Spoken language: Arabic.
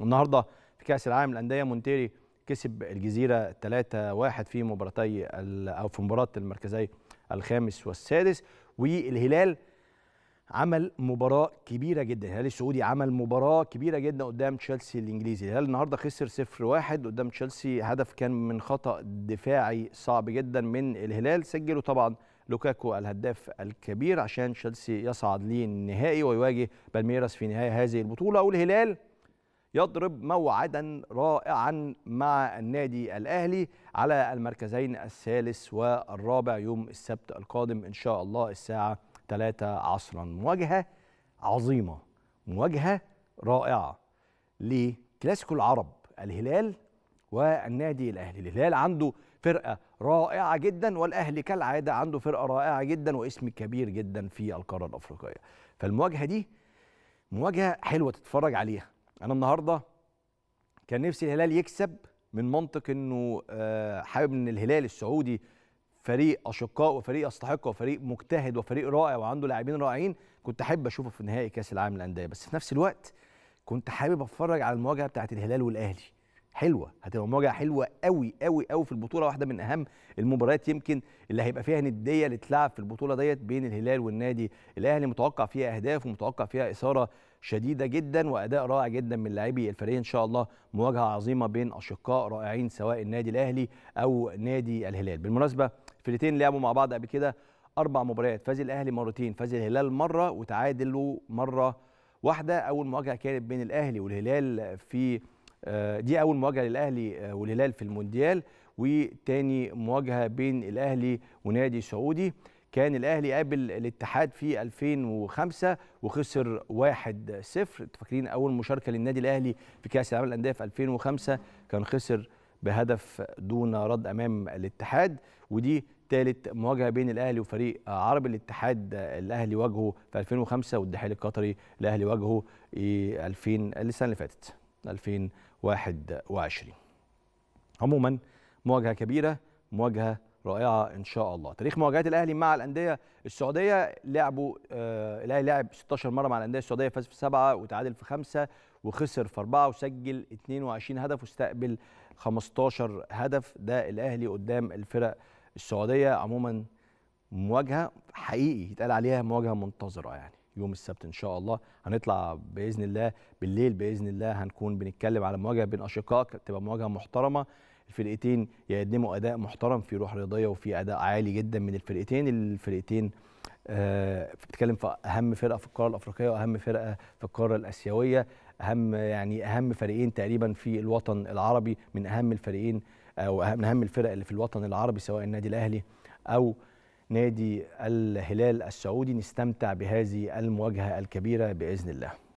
النهارده في كاس العالم للانديه مونتيري كسب الجزيره 3-1 في مباراتي او في مباراه المركزي الخامس والسادس والهلال عمل مباراه كبيره جدا الهلال السعودي عمل مباراه كبيره جدا قدام تشيلسي الانجليزي الهلال النهارده خسر 0-1 قدام تشيلسي هدف كان من خطا دفاعي صعب جدا من الهلال سجله طبعا لوكاكو الهداف الكبير عشان تشيلسي يصعد للنهائي ويواجه بالميراس في نهايه هذه البطوله والهلال يضرب موعدا رائعا مع النادي الاهلي على المركزين الثالث والرابع يوم السبت القادم ان شاء الله الساعه 3 عصرا مواجهه عظيمه مواجهه رائعه لكلاسيكو العرب الهلال والنادي الاهلي الهلال عنده فرقه رائعه جدا والاهلي كالعاده عنده فرقه رائعه جدا واسم كبير جدا في القاره الافريقيه فالمواجهه دي مواجهه حلوه تتفرج عليها انا النهارده كان نفسي الهلال يكسب من منطق انه آه، حابب ان الهلال السعودي فريق اشقاء وفريق يستحق وفريق مجتهد وفريق رائع وعنده لاعبين رائعين كنت احب اشوفه في نهائي كاس العالم للانديه بس في نفس الوقت كنت حابب اتفرج على المواجهه بتاعت الهلال والاهلي حلوه هتبقى مواجهه حلوه قوي قوي قوي في البطوله واحده من اهم المباريات يمكن اللي هيبقى فيها نديه اللي تلعب في البطوله ديت بين الهلال والنادي الاهلي متوقع فيها اهداف ومتوقع فيها اثاره شديده جدا واداء رائع جدا من لاعبي الفريق ان شاء الله مواجهه عظيمه بين اشقاء رائعين سواء النادي الاهلي او نادي الهلال بالمناسبه الفريقين لعبوا مع بعض قبل كده اربع مباريات فاز الاهلي مرتين فاز الهلال مره وتعادلوا مره واحده اول مواجهه كانت بين الاهلي والهلال في آه، دي اول مواجهه للاهلي آه، والهلال في المونديال وتاني مواجهه بين الاهلي ونادي سعودي كان الاهلي قابل الاتحاد في 2005 وخسر 1-0 فاكرين اول مشاركه للنادي الاهلي في كاس العالم للانديه في 2005 كان خسر بهدف دون رد امام الاتحاد ودي ثالث مواجهه بين الاهلي وفريق عربي الاتحاد الاهلي واجهه في 2005 والدحيل القطري الاهلي واجهه 2000 السنه اللي فاتت 2021 عموما مواجهه كبيره مواجهه رائعه ان شاء الله تاريخ مواجهات الاهلي مع الانديه السعوديه لعبوا آه الاهلي لعب 16 مره مع الانديه السعوديه فاز في سبعه وتعادل في خمسه وخسر في اربعه وسجل 22 هدف واستقبل 15 هدف ده الاهلي قدام الفرق السعوديه عموما مواجهه حقيقي يتقال عليها مواجهه منتظره يعني يوم السبت ان شاء الله هنطلع باذن الله بالليل باذن الله هنكون بنتكلم على مواجهه بين اشقاء تبقى مواجهه محترمه الفرقتين يقدموا اداء محترم في روح رياضيه وفي اداء عالي جدا من الفرقتين الفرقتين آه بتتكلم في اهم فرقه في القاره الافريقيه واهم فرقه في القاره الاسيويه اهم يعني اهم فريقين تقريبا في الوطن العربي من اهم الفريقين او آه، من اهم الفرق اللي في الوطن العربي سواء النادي الاهلي او نادي الهلال السعودي نستمتع بهذه المواجهه الكبيره باذن الله